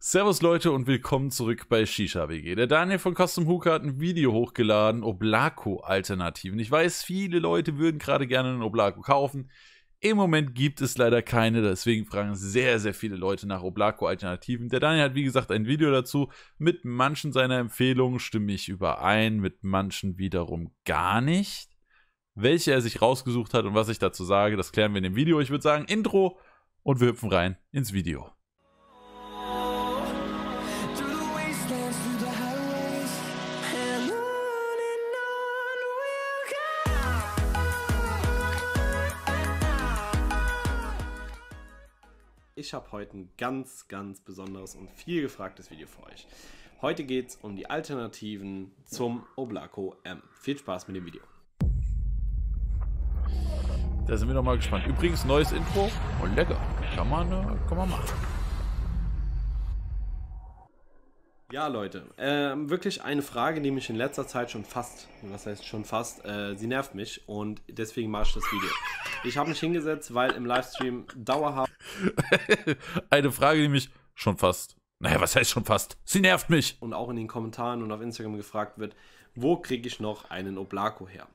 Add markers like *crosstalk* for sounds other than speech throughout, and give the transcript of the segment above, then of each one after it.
Servus Leute und willkommen zurück bei Shisha WG. Der Daniel von Custom Hooker hat ein Video hochgeladen, Oblako-Alternativen. Ich weiß, viele Leute würden gerade gerne einen Oblako kaufen. Im Moment gibt es leider keine, deswegen fragen sehr, sehr viele Leute nach Oblako-Alternativen. Der Daniel hat, wie gesagt, ein Video dazu. Mit manchen seiner Empfehlungen stimme ich überein, mit manchen wiederum gar nicht. Welche er sich rausgesucht hat und was ich dazu sage, das klären wir in dem Video. Ich würde sagen, Intro und wir hüpfen rein ins Video. ich habe heute ein ganz, ganz besonderes und viel gefragtes Video für euch. Heute geht es um die Alternativen zum Oblaco M. Viel Spaß mit dem Video. Da sind wir nochmal gespannt. Übrigens, neues Intro. Oh, lecker. Kann man, ne? kann man machen. Ja, Leute, äh, wirklich eine Frage, die mich in letzter Zeit schon fast, was heißt schon fast, äh, sie nervt mich und deswegen mache ich das Video. Ich habe mich hingesetzt, weil im Livestream dauerhaft. *laughs* eine Frage, die mich schon fast, naja, was heißt schon fast, sie nervt mich. Und auch in den Kommentaren und auf Instagram gefragt wird, wo kriege ich noch einen Oblako her?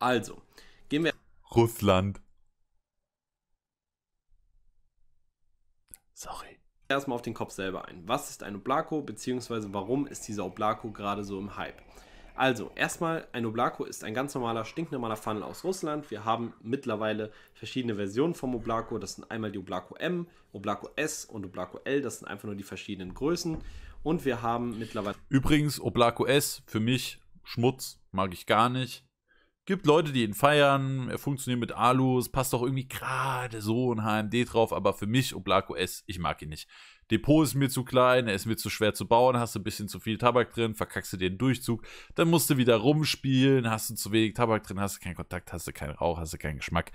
Also, gehen wir. Russland. Sorry erstmal auf den Kopf selber ein. Was ist ein Oblako, beziehungsweise warum ist dieser Oblako gerade so im Hype? Also, erstmal, ein Oblako ist ein ganz normaler, stinknormaler Funnel aus Russland. Wir haben mittlerweile verschiedene Versionen vom Oblako. Das sind einmal die Oblako M, Oblako S und Oblako L. Das sind einfach nur die verschiedenen Größen. Und wir haben mittlerweile. Übrigens, Oblako S für mich Schmutz, mag ich gar nicht. Gibt Leute, die ihn feiern, er funktioniert mit Alus, passt doch irgendwie gerade so ein HMD drauf, aber für mich, Oblaco S, ich mag ihn nicht. Depot ist mir zu klein, er ist mir zu schwer zu bauen, hast du ein bisschen zu viel Tabak drin, verkackst du den Durchzug, dann musst du wieder rumspielen, hast du zu wenig Tabak drin, hast du keinen Kontakt, hast du keinen Rauch, hast du keinen Geschmack.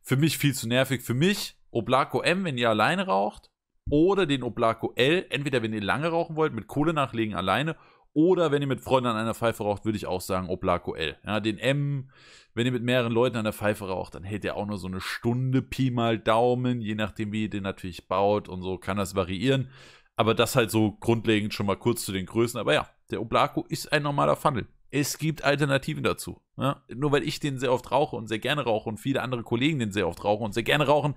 Für mich viel zu nervig. Für mich Oblaco M, wenn ihr alleine raucht, oder den Oblaco L, entweder wenn ihr lange rauchen wollt, mit Kohle nachlegen alleine, oder wenn ihr mit Freunden an einer Pfeife raucht, würde ich auch sagen Oblaco L. Ja, den M, wenn ihr mit mehreren Leuten an der Pfeife raucht, dann hält der auch nur so eine Stunde Pi mal Daumen, je nachdem, wie ihr den natürlich baut und so kann das variieren. Aber das halt so grundlegend schon mal kurz zu den Größen. Aber ja, der Oblaco ist ein normaler Funnel. Es gibt Alternativen dazu. Ja, nur weil ich den sehr oft rauche und sehr gerne rauche und viele andere Kollegen den sehr oft rauchen und sehr gerne rauchen,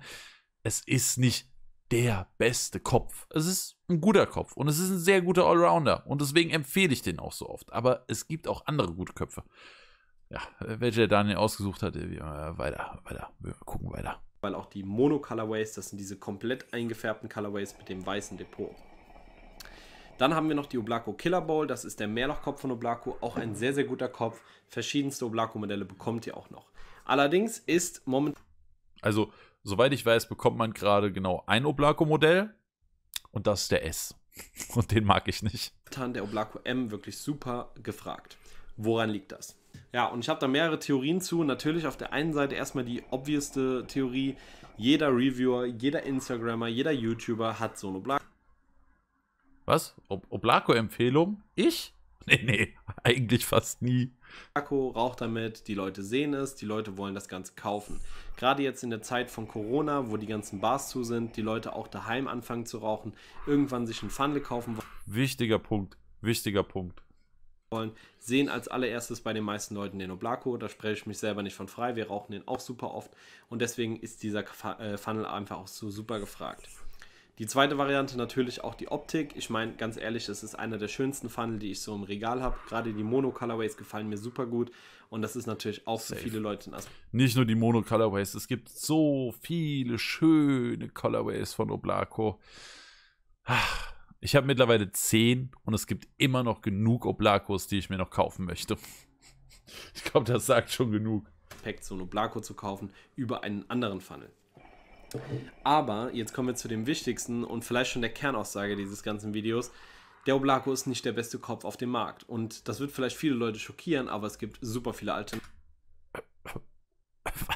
es ist nicht der beste Kopf. Es ist ein guter Kopf und es ist ein sehr guter Allrounder und deswegen empfehle ich den auch so oft. Aber es gibt auch andere gute Köpfe. Ja, welche der Daniel ausgesucht hat, weiter, weiter, wir gucken weiter. Weil auch die Mono-Colorways, das sind diese komplett eingefärbten Colorways mit dem weißen Depot. Dann haben wir noch die Oblaco Killer Bowl, das ist der Mehrlochkopf von Oblaco, auch ein sehr, sehr guter Kopf. Verschiedenste oblaco modelle bekommt ihr auch noch. Allerdings ist momentan. Also, soweit ich weiß, bekommt man gerade genau ein Oblaco-Modell und das ist der S. *laughs* Und den mag ich nicht. Der Oblaco M wirklich super gefragt. Woran liegt das? Ja, und ich habe da mehrere Theorien zu. Natürlich auf der einen Seite erstmal die obvieste Theorie. Jeder Reviewer, jeder Instagrammer, jeder YouTuber hat so ein Oblaco. Was? Ob Oblaco-Empfehlung? Ich? *laughs* Nee, nee, eigentlich fast nie. Akku raucht damit, die Leute sehen es, die Leute wollen das Ganze kaufen. Gerade jetzt in der Zeit von Corona, wo die ganzen Bars zu sind, die Leute auch daheim anfangen zu rauchen, irgendwann sich einen Pfandle kaufen wollen. Wichtiger Punkt, wichtiger Punkt. Wollen, sehen als allererstes bei den meisten Leuten den Oblako, da spreche ich mich selber nicht von frei, wir rauchen den auch super oft und deswegen ist dieser äh, Funnel einfach auch so super gefragt. Die zweite Variante natürlich auch die Optik. Ich meine, ganz ehrlich, das ist einer der schönsten Funnel, die ich so im Regal habe. Gerade die Mono-Colorways gefallen mir super gut. Und das ist natürlich auch Safe. für viele Leute ein Aspekt. Nicht nur die Mono-Colorways, es gibt so viele schöne Colorways von Oblaco. Ah, ich habe mittlerweile zehn und es gibt immer noch genug Oblacos, die ich mir noch kaufen möchte. *laughs* Ich glaube, das sagt schon genug. Pack so ein Oblaco zu kaufen über einen anderen Funnel. Aber jetzt kommen wir zu dem wichtigsten und vielleicht schon der Kernaussage dieses ganzen Videos. Der Oblako ist nicht der beste Kopf auf dem Markt. Und das wird vielleicht viele Leute schockieren, aber es gibt super viele alte. *laughs*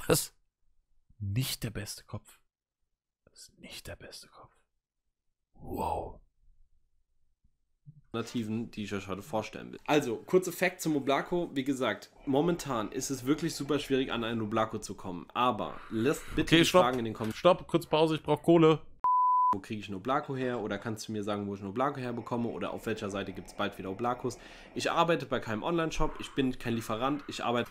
Was? Nicht der beste Kopf. Das ist nicht der beste Kopf. Wow. Alternativen, die ich euch heute vorstellen will. Also, kurze Fact zum Oblako. Wie gesagt, momentan ist es wirklich super schwierig, an einen Oblako zu kommen. Aber lasst bitte okay, Fragen in den Kommentaren. Stopp, kurz Pause, ich brauche Kohle. Wo kriege ich einen Oblako her? Oder kannst du mir sagen, wo ich einen Oblako herbekomme? Oder auf welcher Seite gibt es bald wieder Oblakos? Ich arbeite bei keinem Online-Shop, ich bin kein Lieferant, ich arbeite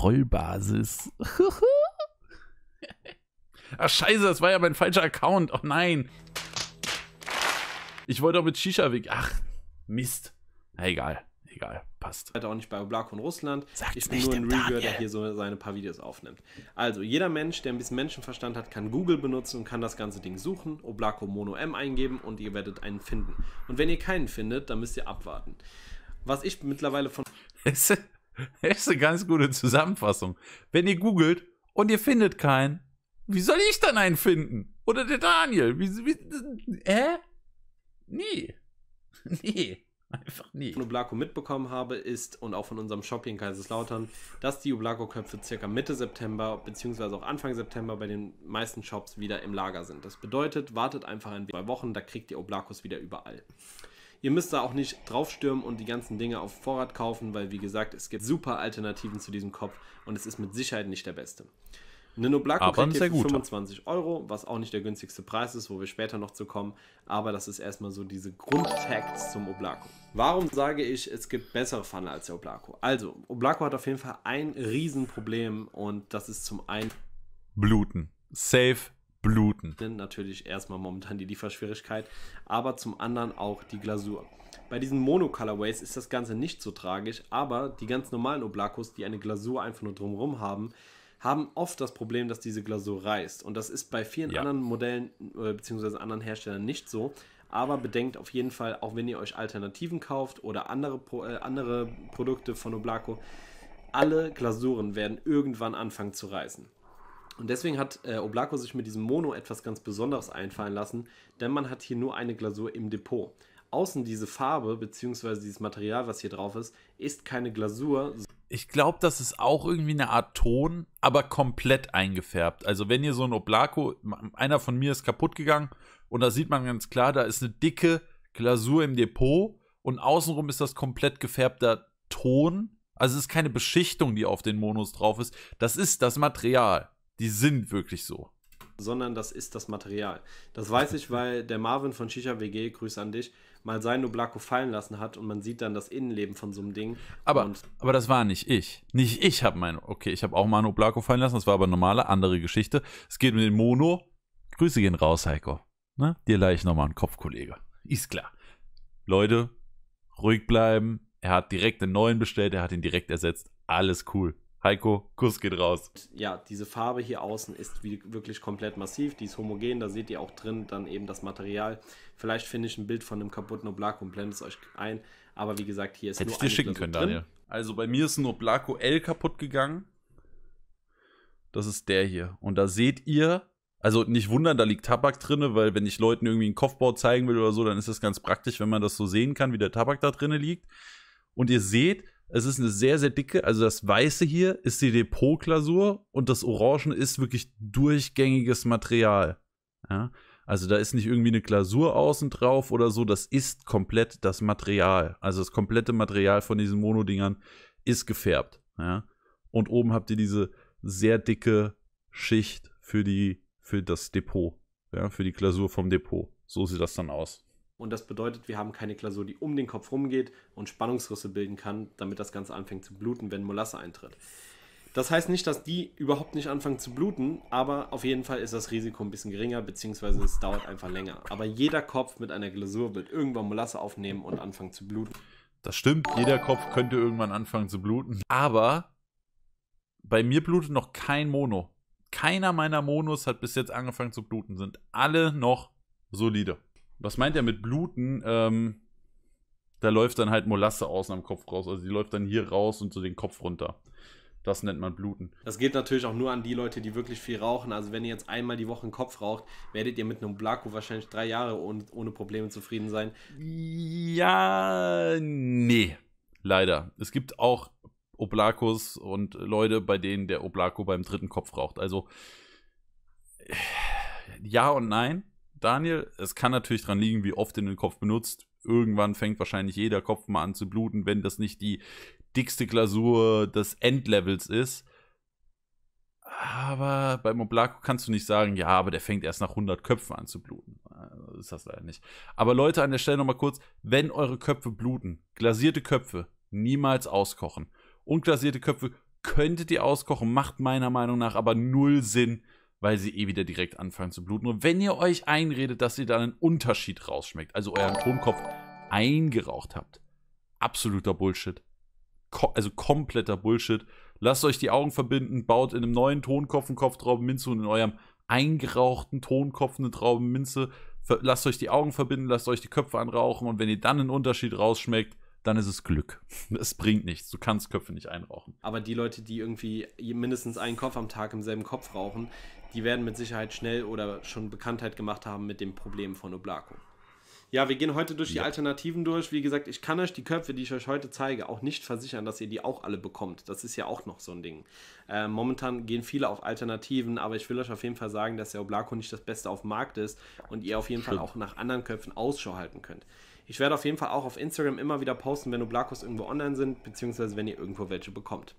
Trollbasis. *laughs* Ach scheiße, das war ja mein falscher Account. Oh nein. Ich wollte doch mit Shisha weg. Ach, Mist. Na egal, egal, passt. Halt auch nicht bei Oblak und Russland. Sagt's ich bin nicht nur ein Reviewer, Daniel. der hier so seine paar Videos aufnimmt. Also, jeder Mensch, der ein bisschen Menschenverstand hat, kann Google benutzen und kann das ganze Ding suchen, Oblako Mono M eingeben und ihr werdet einen finden. Und wenn ihr keinen findet, dann müsst ihr abwarten. Was ich mittlerweile von... *laughs* Das *laughs* ist eine ganz gute Zusammenfassung. Wenn ihr googelt und ihr findet keinen, wie soll ich dann einen finden? Oder der Daniel? Wie, wie, hä? Nee. *laughs* Nee. Einfach nie. Von Oblaco mitbekommen habe, ist und auch von unserem Shop hier in Kaiserslautern, dass die Oblaco-Köpfe circa Mitte September beziehungsweise auch Anfang September bei den meisten Shops wieder im Lager sind. Das bedeutet, wartet einfach ein paar Wochen, da kriegt ihr Oblacos wieder überall. Ihr müsst da auch nicht draufstürmen und die ganzen Dinge auf Vorrat kaufen, weil wie gesagt, es gibt super Alternativen zu diesem Kopf und es ist mit Sicherheit nicht der beste. Nino Blanco kriegt ihr für 25 Euro, was auch nicht der günstigste Preis ist, wo wir später noch zu kommen. Aber das ist erstmal so diese Grundfacts zum Oblaco. Warum sage ich, es gibt bessere Pfanne als der Oblaco? Also, Oblaco hat auf jeden Fall ein Riesenproblem und das ist zum einen... Bluten. Safe bluten. Natürlich erstmal momentan die Lieferschwierigkeit, aber zum anderen auch die Glasur. Bei diesen Mono-Colorways ist das Ganze nicht so tragisch, aber die ganz normalen Oblakos, die eine Glasur einfach nur drumherum haben, haben oft das Problem, dass diese Glasur reißt. Und das ist bei vielen ja. anderen Modellen äh, bzw. anderen Herstellern nicht so. Aber bedenkt auf jeden Fall, auch wenn ihr euch Alternativen kauft oder andere, äh, andere Produkte von Oblaco, alle Glasuren werden irgendwann anfangen zu reißen. Und deswegen hat äh, Oblako sich mit diesem Mono etwas ganz Besonderes einfallen lassen, denn man hat hier nur eine Glasur im Depot. Außen diese Farbe bzw. dieses Material, was hier drauf ist, ist keine Glasur. Ich glaube, das ist auch irgendwie eine Art Ton, aber komplett eingefärbt. Also wenn ihr so ein Oblako, einer von mir ist kaputt gegangen und da sieht man ganz klar, da ist eine dicke Glasur im Depot und außenrum ist das komplett gefärbter Ton. Also es ist keine Beschichtung, die auf den Monos drauf ist. Das ist das Material. Die sind wirklich so. Sondern das ist das Material. Das weiß ich, weil der Marvin von Shisha WG, Grüße an dich, mal sein Noblaco fallen lassen hat und man sieht dann das Innenleben von so einem Ding. Aber, aber das war nicht ich. Nicht ich habe meine. Okay, ich habe auch mal ein Noblaco fallen lassen, das war aber eine normale, andere Geschichte. Es geht um den Mono. Grüße gehen raus, Heiko. Ne? Dir ich nochmal einen Kopf, Kollege. Ist klar. Leute, ruhig bleiben. Er hat direkt einen neuen bestellt, er hat ihn direkt ersetzt. Alles cool. Heiko, Kuss geht raus. Ja, diese Farbe hier außen ist wie, wirklich komplett massiv, die ist homogen, da seht ihr auch drin dann eben das Material. Vielleicht finde ich ein Bild von einem kaputten Oblak und blende es euch ein, aber wie gesagt, hier ist Hätte nur ich dir schicken Klasse können, drin. Daniel. Also bei mir ist ein Oblako L kaputt gegangen. Das ist der hier. Und da seht ihr, also nicht wundern, da liegt Tabak drin, weil wenn ich Leuten irgendwie einen Kopfbau zeigen will oder so, dann ist das ganz praktisch, wenn man das so sehen kann, wie der Tabak da drin liegt. Und ihr seht, es ist eine sehr, sehr dicke, also das Weiße hier ist die Depotglasur und das Orangen ist wirklich durchgängiges Material. Ja? Also da ist nicht irgendwie eine Glasur außen drauf oder so, das ist komplett das Material. Also das komplette Material von diesen Monodingern ist gefärbt. Ja? Und oben habt ihr diese sehr dicke Schicht für, die, für das Depot, ja? für die Glasur vom Depot. So sieht das dann aus. Und das bedeutet, wir haben keine Glasur, die um den Kopf rumgeht und Spannungsrisse bilden kann, damit das Ganze anfängt zu bluten, wenn Molasse eintritt. Das heißt nicht, dass die überhaupt nicht anfangen zu bluten, aber auf jeden Fall ist das Risiko ein bisschen geringer, beziehungsweise es dauert einfach länger. Aber jeder Kopf mit einer Glasur wird irgendwann Molasse aufnehmen und anfangen zu bluten. Das stimmt, jeder Kopf könnte irgendwann anfangen zu bluten. Aber bei mir blutet noch kein Mono. Keiner meiner Monos hat bis jetzt angefangen zu bluten, sind alle noch solide was meint er mit bluten? Ähm, da läuft dann halt Molasse außen am Kopf raus. Also die läuft dann hier raus und so den Kopf runter. Das nennt man Bluten. Das geht natürlich auch nur an die Leute, die wirklich viel rauchen. Also wenn ihr jetzt einmal die Woche einen Kopf raucht, werdet ihr mit einem Blaku wahrscheinlich drei Jahre ohne, ohne Probleme zufrieden sein. Ja, nee. Leider. Es gibt auch Oblakus und Leute, bei denen der Oblako beim dritten Kopf raucht. Also ja und nein. Daniel. Es kann natürlich daran liegen, wie oft du den Kopf benutzt. Irgendwann fängt wahrscheinlich jeder Kopf mal an zu bluten, wenn das nicht die dickste Glasur des Endlevels ist. Aber bei Moblako kannst du nicht sagen, ja, aber der fängt erst nach 100 Köpfen an zu bluten. Das also, ist das leider nicht. Aber Leute, an der Stelle nochmal kurz, wenn eure Köpfe bluten, glasierte Köpfe niemals auskochen. Unglasierte Köpfe könntet ihr auskochen, macht meiner Meinung nach aber null Sinn, weil sie eh wieder direkt anfangen zu bluten. Und wenn ihr euch einredet, dass ihr da einen Unterschied rausschmeckt, also euren Tonkopf eingeraucht habt, absoluter Bullshit. Ko also kompletter Bullshit. Lasst euch die Augen verbinden, baut in einem neuen Tonkopf einen Kopf Traubenminze und in eurem eingerauchten Tonkopf eine Traubenminze. Lasst euch die Augen verbinden, lasst euch die Köpfe anrauchen und wenn ihr dann einen Unterschied rausschmeckt, dann ist es Glück. *laughs* Es bringt nichts. Du kannst Köpfe nicht einrauchen. Aber die Leute, die irgendwie mindestens einen Kopf am Tag im selben Kopf rauchen, die werden mit Sicherheit schnell oder schon Bekanntheit gemacht haben mit dem Problem von Oblaco. Ja, wir gehen heute durch ja. die Alternativen durch. Wie gesagt, ich kann euch die Köpfe, die ich euch heute zeige, auch nicht versichern, dass ihr die auch alle bekommt. Das ist ja auch noch so ein Ding. Äh, momentan gehen viele auf Alternativen, aber ich will euch auf jeden Fall sagen, dass der Oblaco nicht das Beste auf dem Markt ist und ihr auf jeden Stimmt. Fall auch nach anderen Köpfen Ausschau halten könnt. Ich werde auf jeden Fall auch auf Instagram immer wieder posten, wenn Oblakos irgendwo online sind, beziehungsweise wenn ihr irgendwo welche bekommt.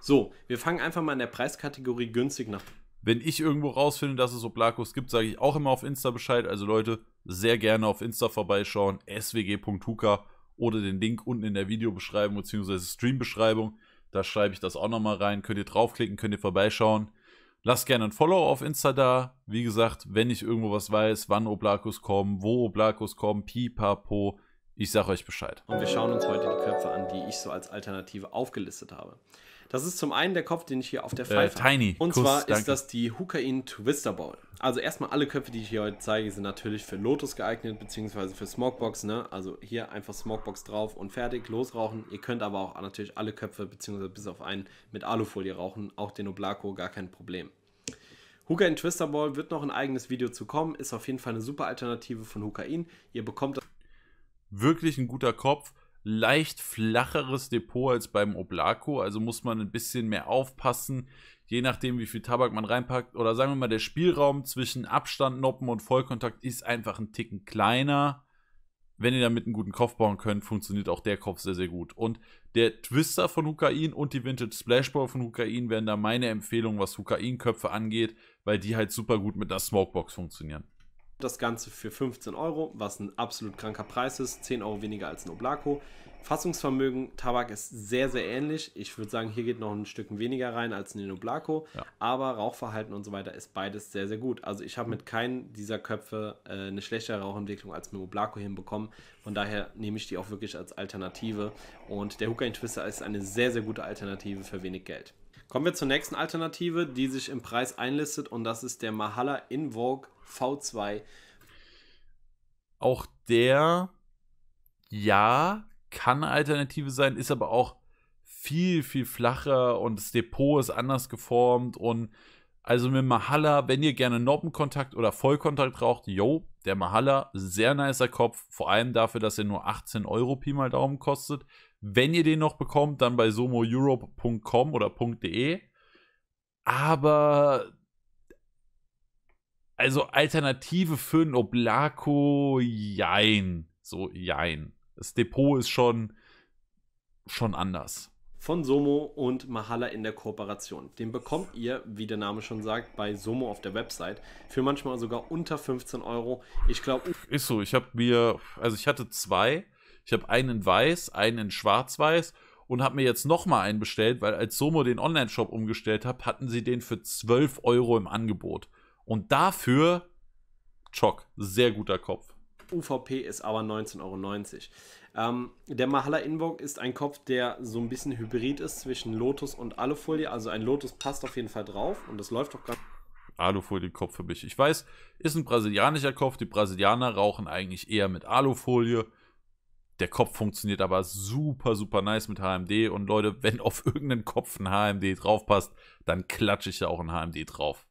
So, wir fangen einfach mal in der Preiskategorie günstig nach. Wenn ich irgendwo rausfinde, dass es Oblakos gibt, sage ich auch immer auf Insta Bescheid. Also Leute, sehr gerne auf Insta vorbeischauen, swg.huka oder den Link unten in der Videobeschreibung bzw. Streambeschreibung. Da schreibe ich das auch nochmal rein. Könnt ihr draufklicken, könnt ihr vorbeischauen. Lasst gerne ein Follow auf Insta da. Wie gesagt, wenn ich irgendwo was weiß, wann Oblakus kommen, wo Oblakus kommen, pipapo, ich sage euch Bescheid. Und wir schauen uns heute die Köpfe an, die ich so als Alternative aufgelistet habe. Das ist zum einen der Kopf, den ich hier auf der äh, Pfeife äh, Tiny. Und Kuss, zwar ist das die Hukain Twister Ball. Also erstmal alle Köpfe, die ich hier heute zeige, sind natürlich für Lotus geeignet, beziehungsweise für Smokebox. Ne? Also hier einfach Smokebox drauf und fertig, losrauchen. Ihr könnt aber auch natürlich alle Köpfe, beziehungsweise bis auf einen mit Alufolie rauchen. Auch den Oblaco, gar kein Problem. Hukain Twister Ball wird noch ein eigenes Video zu kommen, ist auf jeden Fall eine super Alternative von Hukain. Ihr bekommt wirklich ein guter Kopf leicht flacheres Depot als beim Oblako, also muss man ein bisschen mehr aufpassen, je nachdem wie viel Tabak man reinpackt oder sagen wir mal der Spielraum zwischen Abstand, Noppen und Vollkontakt ist einfach ein Ticken kleiner. Wenn ihr damit einen guten Kopf bauen könnt, funktioniert auch der Kopf sehr, sehr gut. Und der Twister von Hukain und die Vintage Splashball von Hukain wären da meine Empfehlung, was Hukain-Köpfe angeht, weil die halt super gut mit einer Smokebox funktionieren. Das Ganze für 15 Euro, was ein absolut kranker Preis ist, 10 Euro weniger als ein Oblako. Fassungsvermögen, Tabak ist sehr, sehr ähnlich. Ich würde sagen, hier geht noch ein Stück weniger rein als in den Oblako. Ja. Aber Rauchverhalten und so weiter ist beides sehr, sehr gut. Also ich habe mit keinem dieser Köpfe äh, eine schlechtere Rauchentwicklung als mit dem Oblako hinbekommen. Von daher nehme ich die auch wirklich als Alternative. Und der Hooker Twister ist eine sehr, sehr gute Alternative für wenig Geld. Kommen wir zur nächsten Alternative, die sich im Preis einlistet. Und das ist der Mahala Invoke V2. Auch der, ja, kann eine Alternative sein, ist aber auch viel, viel flacher und das Depot ist anders geformt und also mit Mahalla, wenn ihr gerne Noppenkontakt oder Vollkontakt braucht, yo, der Mahalla, sehr nicer Kopf, vor allem dafür, dass er nur 18 Euro Pi mal Daumen kostet. Wenn ihr den noch bekommt, dann bei somoeurope.com oder.de. Aber also Alternative für ein Oblako, jein. So, jein. Das Depot ist schon, schon anders. Von Somo und Mahala in der Kooperation. Den bekommt ihr, wie der Name schon sagt, bei Somo auf der Website. Für manchmal sogar unter 15 Euro. Ich glaube. Ist so, ich habe mir, also ich hatte zwei. Ich habe einen in weiß, einen in schwarz-weiß und habe mir jetzt nochmal einen bestellt, weil als Somo den Online-Shop umgestellt hat, hatten sie den für 12 Euro im Angebot. Und dafür Chock, sehr guter Kopf. UVP ist aber 19,90 Euro. Ähm, der Mahala Invoke ist ein Kopf, der so ein bisschen hybrid ist zwischen Lotus und Alufolie. Also ein Lotus passt auf jeden Fall drauf und das läuft doch gerade. Alufolie-Kopf für mich. Ich weiß, ist ein brasilianischer Kopf. Die Brasilianer rauchen eigentlich eher mit Alufolie. Der Kopf funktioniert aber super, super nice mit HMD. Und Leute, wenn auf irgendeinen Kopf ein HMD draufpasst, dann klatsche ich ja auch ein HMD drauf.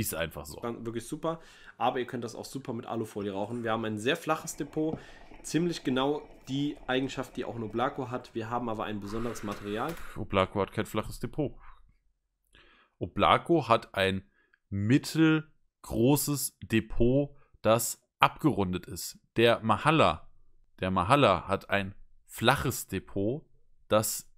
Ist einfach so. Wirklich super. Aber ihr könnt das auch super mit Alufolie rauchen. Wir haben ein sehr flaches Depot. Ziemlich genau die Eigenschaft, die auch ein Oblaco hat. Wir haben aber ein besonderes Material. Oblaco hat kein flaches Depot. Oblaco hat ein mittelgroßes Depot, das abgerundet ist. Der Mahalla, der Mahalla hat ein flaches Depot, das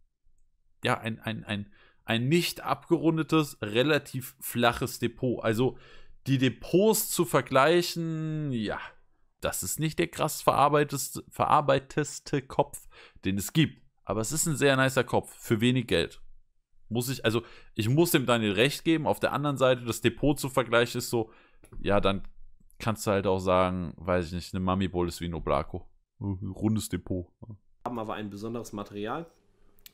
ja ein, ein, ein ein nicht abgerundetes, relativ flaches Depot. Also die Depots zu vergleichen, ja, das ist nicht der krass verarbeiteste, verarbeiteste Kopf, den es gibt. Aber es ist ein sehr nicer Kopf für wenig Geld. Muss ich, also ich muss dem Daniel recht geben. Auf der anderen Seite, das Depot zu vergleichen ist so, ja, dann kannst du halt auch sagen, weiß ich nicht, eine Mami Bowl ist wie ein Oblako. Äh, rundes Depot. Haben aber ein besonderes Material.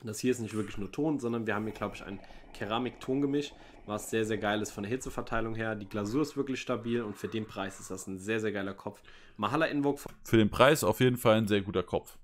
Das hier ist nicht wirklich nur Ton, sondern wir haben hier, glaube ich, ein Keramik-Tongemisch, was sehr, sehr geil ist von der Hitzeverteilung her. Die Glasur ist wirklich stabil und für den Preis ist das ein sehr, sehr geiler Kopf. Mahala Invoke. Für den Preis auf jeden Fall ein sehr guter Kopf.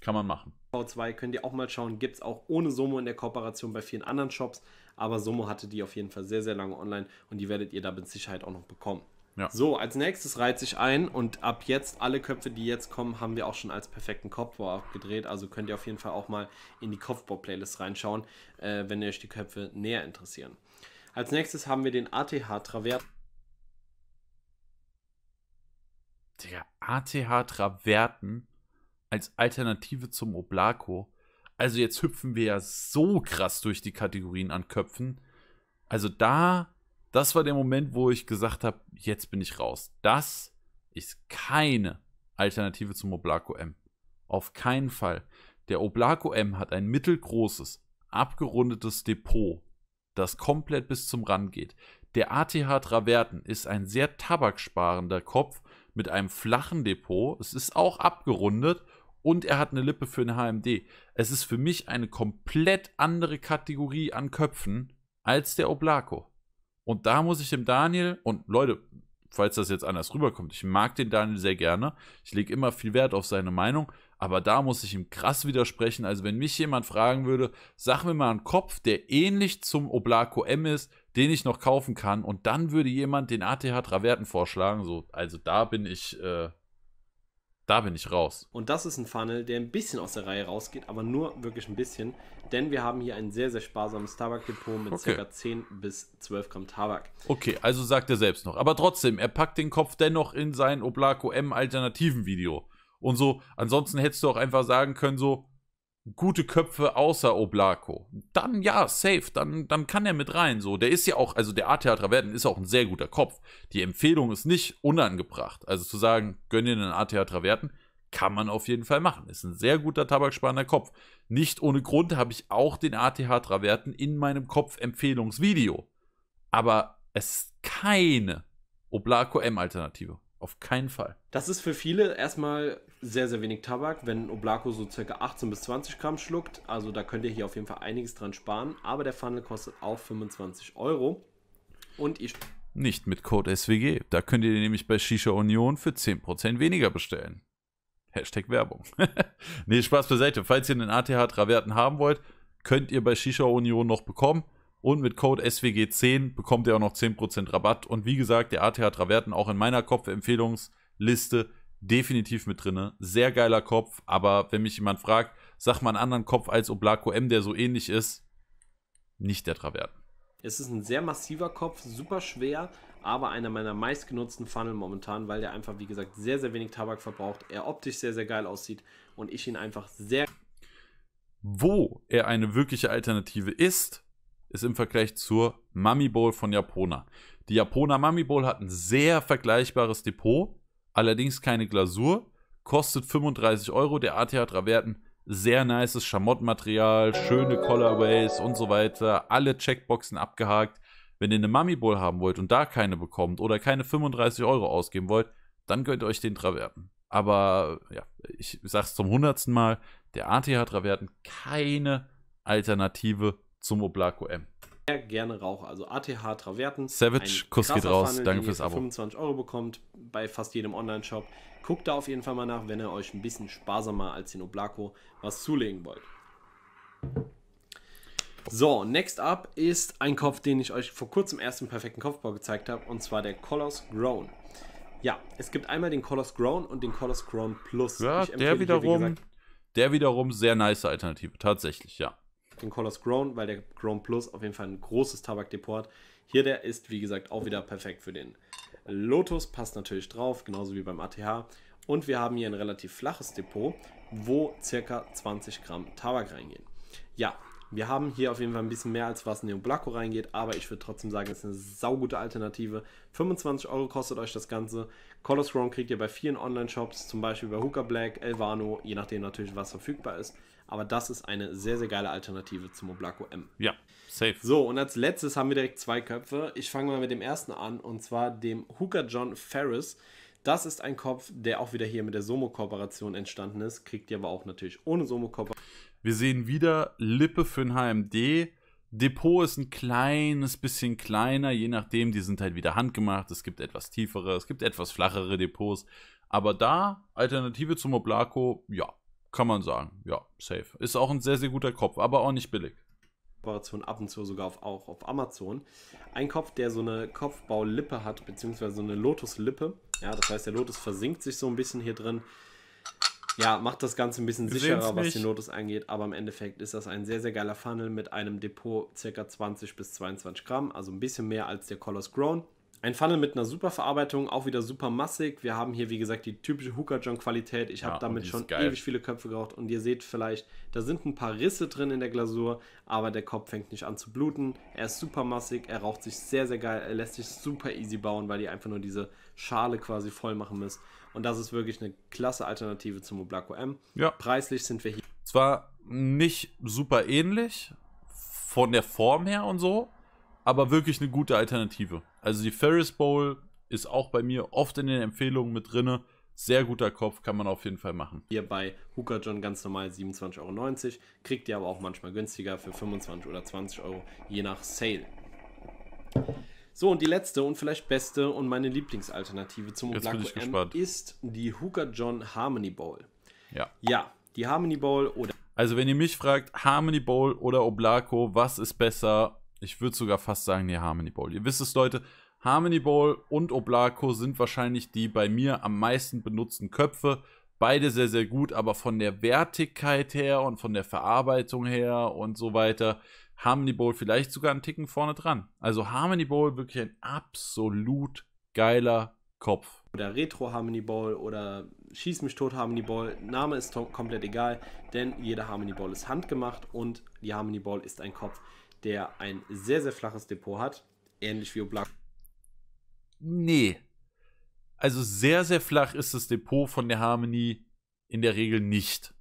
Kann man machen. V2 könnt ihr auch mal schauen. Gibt es auch ohne Somo in der Kooperation bei vielen anderen Shops. Aber Somo hatte die auf jeden Fall sehr, sehr lange online und die werdet ihr da mit Sicherheit auch noch bekommen. Ja. So, als nächstes reiht sich ein und ab jetzt alle Köpfe, die jetzt kommen, haben wir auch schon als perfekten Kopfbau abgedreht. Also könnt ihr auf jeden Fall auch mal in die Kopfbau-Playlist reinschauen, äh, wenn euch die Köpfe näher interessieren. Als nächstes haben wir den ATH Travert. Digga, ATH Traverten als Alternative zum Oblako. Also jetzt hüpfen wir ja so krass durch die Kategorien an Köpfen. Also da das war der Moment, wo ich gesagt habe, jetzt bin ich raus. Das ist keine Alternative zum Oblako M. Auf keinen Fall. Der Oblako M hat ein mittelgroßes, abgerundetes Depot, das komplett bis zum Rand geht. Der ATH Traverten ist ein sehr tabaksparender Kopf mit einem flachen Depot. Es ist auch abgerundet und er hat eine Lippe für ein HMD. Es ist für mich eine komplett andere Kategorie an Köpfen als der Oblako. Und da muss ich dem Daniel, und Leute, falls das jetzt anders rüberkommt, ich mag den Daniel sehr gerne. Ich lege immer viel Wert auf seine Meinung. Aber da muss ich ihm krass widersprechen. Also, wenn mich jemand fragen würde, sag mir mal einen Kopf, der ähnlich zum Oblako M ist, den ich noch kaufen kann. Und dann würde jemand den ATH Traverten vorschlagen. So, also da bin ich, äh, da bin ich raus. Und das ist ein Funnel, der ein bisschen aus der Reihe rausgeht, aber nur wirklich ein bisschen denn wir haben hier ein sehr, sehr sparsames Tabakdepot mit okay. ca. 10 bis 12 Gramm Tabak. Okay, also sagt er selbst noch. Aber trotzdem, er packt den Kopf dennoch in sein Oblaco M Alternativen Video. Und so, ansonsten hättest du auch einfach sagen können, so, gute Köpfe außer Oblaco. Dann ja, safe, dann, dann kann er mit rein. So, der ist ja auch, also der A-Theater werden ist auch ein sehr guter Kopf. Die Empfehlung ist nicht unangebracht. Also zu sagen, gönn dir einen A-Theater werden kann man auf jeden Fall machen. Ist ein sehr guter tabaksparender Kopf. Nicht ohne Grund habe ich auch den ATH Traverten in meinem Kopf-Empfehlungsvideo. Aber es ist keine Oblaco M-Alternative. Auf keinen Fall. Das ist für viele erstmal sehr, sehr wenig Tabak, wenn Oblaco so circa 18 bis 20 Gramm schluckt. Also da könnt ihr hier auf jeden Fall einiges dran sparen. Aber der Funnel kostet auch 25 Euro. Und ich. Nicht mit Code SWG. Da könnt ihr nämlich bei Shisha Union für 10% weniger bestellen. Hashtag Werbung. *laughs* nee, Spaß beiseite. Falls ihr einen ATH-Traverten haben wollt, könnt ihr bei Shisha Union noch bekommen. Und mit Code SWG10 bekommt ihr auch noch 10% Rabatt. Und wie gesagt, der ATH Traverten auch in meiner Kopfempfehlungsliste definitiv mit drinne. Sehr geiler Kopf, aber wenn mich jemand fragt, sag mal einen anderen Kopf als Oblako M, der so ähnlich ist, nicht der Traverten. Es ist ein sehr massiver Kopf, super schwer, aber einer meiner meistgenutzten Funnel momentan, weil der einfach, wie gesagt, sehr, sehr wenig Tabak verbraucht, er optisch sehr, sehr geil aussieht und ich ihn einfach sehr. Wo er eine wirkliche Alternative ist, ist im Vergleich zur Mummy Bowl von Japona. Die Japona Mummy Bowl hat ein sehr vergleichbares Depot, allerdings keine Glasur, kostet 35 Euro, der ATH Traverten sehr nices Schamottmaterial, schöne Colorways und so weiter. Alle Checkboxen abgehakt. Wenn ihr eine Mummy Bowl haben wollt und da keine bekommt oder keine 35 Euro ausgeben wollt, dann könnt ihr euch den Traverten. Aber ja, ich sag's zum hundertsten Mal, der ATH Traverten keine Alternative zum Oblaco M sehr gerne rauche. Also ATH Traverten. Savage, Kuss geht raus. Funnel, Danke fürs Abo. 25 Euro bekommt bei fast jedem Online-Shop. Guckt da auf jeden Fall mal nach, wenn ihr euch ein bisschen sparsamer als den Oblaco was zulegen wollt. So, next up ist ein Kopf, den ich euch vor kurzem erst im perfekten Kopfbau gezeigt habe, und zwar der Colors Grown. Ja, es gibt einmal den Colors Grown und den Colors Grown Plus. Ja, der wiederum, hier, gesagt, der wiederum sehr nice Alternative, tatsächlich, ja den Colors Grown, weil der Grown Plus auf jeden Fall ein großes Tabakdepot. Hier der ist, wie gesagt, auch wieder perfekt für den Lotus, passt natürlich drauf, genauso wie beim ATH. Und wir haben hier ein relativ flaches Depot, wo circa 20 Gramm Tabak reingehen. Ja, wir haben hier auf jeden Fall ein bisschen mehr als was in den Blanco reingeht, aber ich würde trotzdem sagen, es ist eine saugute Alternative. 25 Euro kostet euch das Ganze. Colors Grown kriegt ihr bei vielen Online-Shops, zum Beispiel bei Hooker Black, Elvano, je nachdem natürlich, was verfügbar ist. Aber das ist eine sehr, sehr geile Alternative zum Oblaco M. Ja, safe. So, und als letztes haben wir direkt zwei Köpfe. Ich fange mal mit dem ersten an, und zwar dem Hooker John Ferris. Das ist ein Kopf, der auch wieder hier mit der Somo-Kooperation entstanden ist. Kriegt ihr aber auch natürlich ohne Somo-Kooperation. Wir sehen wieder Lippe für ein HMD. Depot ist ein kleines bisschen kleiner, je nachdem. Die sind halt wieder handgemacht. Es gibt etwas tiefere, es gibt etwas flachere Depots. Aber da, Alternative zum Oblaco, ja, kann man sagen, ja, safe. Ist auch ein sehr, sehr guter Kopf, aber auch nicht billig. Kooperation ab und zu sogar auf, auch auf Amazon. Ein Kopf, der so eine Kopfbaulippe hat, beziehungsweise so eine Lotuslippe. Ja, das heißt, der Lotus versinkt sich so ein bisschen hier drin. Ja, macht das Ganze ein bisschen Wir sicherer, was den Lotus angeht, aber im Endeffekt ist das ein sehr, sehr geiler Funnel mit einem Depot ca. 20 bis 22 Gramm, also ein bisschen mehr als der Colors Grown. Ein Funnel mit einer super Verarbeitung, auch wieder super massig. Wir haben hier, wie gesagt, die typische Hooker-John-Qualität. Ich ja, habe damit schon geil. ewig viele Köpfe geraucht und ihr seht vielleicht, da sind ein paar Risse drin in der Glasur, aber der Kopf fängt nicht an zu bluten. Er ist super massig, er raucht sich sehr, sehr geil, er lässt sich super easy bauen, weil ihr einfach nur diese Schale quasi voll machen müsst. Und das ist wirklich eine klasse Alternative zum Oblaco M. Ja. Preislich sind wir hier. Zwar nicht super ähnlich von der Form her und so, aber wirklich eine gute Alternative. Also die Ferris Bowl ist auch bei mir oft in den Empfehlungen mit drinne. Sehr guter Kopf, kann man auf jeden Fall machen. Hier bei Hooker John ganz normal 27,90 Euro, kriegt ihr aber auch manchmal günstiger für 25 oder 20 Euro, je nach Sale. So, und die letzte und vielleicht beste und meine Lieblingsalternative zum Oblaco M ist die Hooker John Harmony Bowl. Ja. Ja, die Harmony Bowl oder. Also, wenn ihr mich fragt, Harmony Bowl oder Oblaco, was ist besser? Ich würde sogar fast sagen, nee, Harmony Bowl. Ihr wisst es, Leute, Harmony Bowl und Oblako sind wahrscheinlich die bei mir am meisten benutzten Köpfe. Beide sehr, sehr gut, aber von der Wertigkeit her und von der Verarbeitung her und so weiter, Harmony Bowl vielleicht sogar einen Ticken vorne dran. Also Harmony Bowl wirklich ein absolut geiler Kopf. Oder Retro Harmony Bowl oder Schieß mich tot Harmony Ball, Name ist komplett egal, denn jeder Harmony Ball ist handgemacht und die Harmony Ball ist ein Kopf der ein sehr, sehr flaches Depot hat, ähnlich wie Oblak. Nee. Also sehr, sehr flach ist das Depot von der Harmony in der Regel nicht.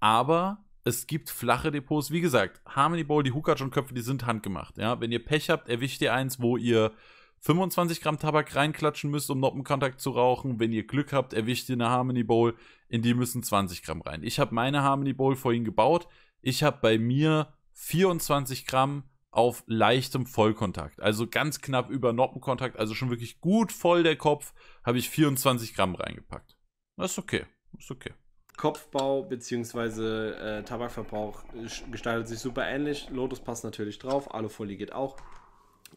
Aber es gibt flache Depots. Wie gesagt, Harmony Bowl, die Hookage und Köpfe, die sind handgemacht. Ja? Wenn ihr Pech habt, erwischt ihr eins, wo ihr 25 Gramm Tabak reinklatschen müsst, um Noppenkontakt zu rauchen. Wenn ihr Glück habt, erwischt ihr eine Harmony Bowl, in die müssen 20 Gramm rein. Ich habe meine Harmony Bowl vorhin gebaut. Ich habe bei mir 24 Gramm auf leichtem Vollkontakt. Also ganz knapp über Noppenkontakt, also schon wirklich gut voll der Kopf, habe ich 24 Gramm reingepackt. Das ist okay. Das ist okay. Kopfbau bzw. Äh, Tabakverbrauch äh, gestaltet sich super ähnlich. Lotus passt natürlich drauf, Alufolie geht auch.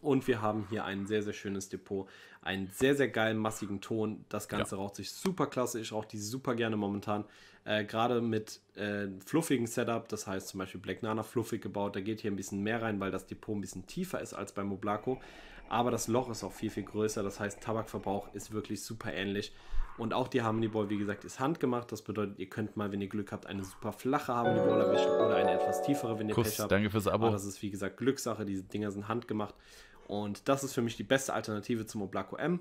Und wir haben hier ein sehr, sehr schönes Depot, einen sehr, sehr geilen, massigen Ton. Das Ganze ja. raucht sich super klasse. Ich rauche die super gerne momentan. Äh, Gerade mit äh, fluffigem Setup, das heißt zum Beispiel Black Nana fluffig gebaut. Da geht hier ein bisschen mehr rein, weil das Depot ein bisschen tiefer ist als bei Moblaco aber das Loch ist auch viel, viel größer. Das heißt, Tabakverbrauch ist wirklich super ähnlich. Und auch die Harmony Ball, wie gesagt, ist handgemacht. Das bedeutet, ihr könnt mal, wenn ihr Glück habt, eine super flache Harmony Ball erwischen oder eine etwas tiefere, wenn ihr Kuss, Pech habt. Danke fürs Abo. Aber das ist, wie gesagt, Glückssache. Diese Dinger sind handgemacht. Und das ist für mich die beste Alternative zum Oblaco M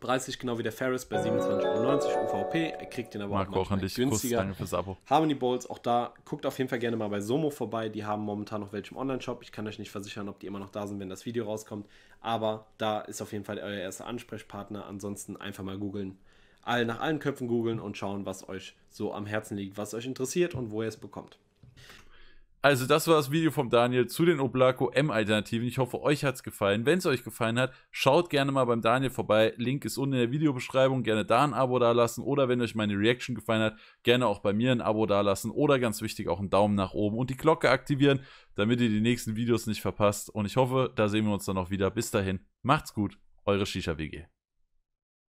preislich genau wie der Ferris bei 27,90 UVP. Er kriegt den aber Marco, auch, auch an dich. günstiger. Kuss, danke fürs Abo. Harmony Bowls, auch da guckt auf jeden Fall gerne mal bei Somo vorbei. Die haben momentan noch welche im Online-Shop. Ich kann euch nicht versichern, ob die immer noch da sind, wenn das Video rauskommt. Aber da ist auf jeden Fall euer erster Ansprechpartner. Ansonsten einfach mal googeln. All, nach allen Köpfen googeln und schauen, was euch so am Herzen liegt, was euch interessiert und wo ihr es bekommt. Also das war das Video vom Daniel zu den Oblaco M-Alternativen. Ich hoffe, euch hat es gefallen. Wenn es euch gefallen hat, schaut gerne mal beim Daniel vorbei. Link ist unten in der Videobeschreibung. Gerne da ein Abo dalassen oder wenn euch meine Reaction gefallen hat, gerne auch bei mir ein Abo dalassen oder ganz wichtig auch einen Daumen nach oben und die Glocke aktivieren, damit ihr die nächsten Videos nicht verpasst. Und ich hoffe, da sehen wir uns dann auch wieder. Bis dahin, macht's gut, eure Shisha WG.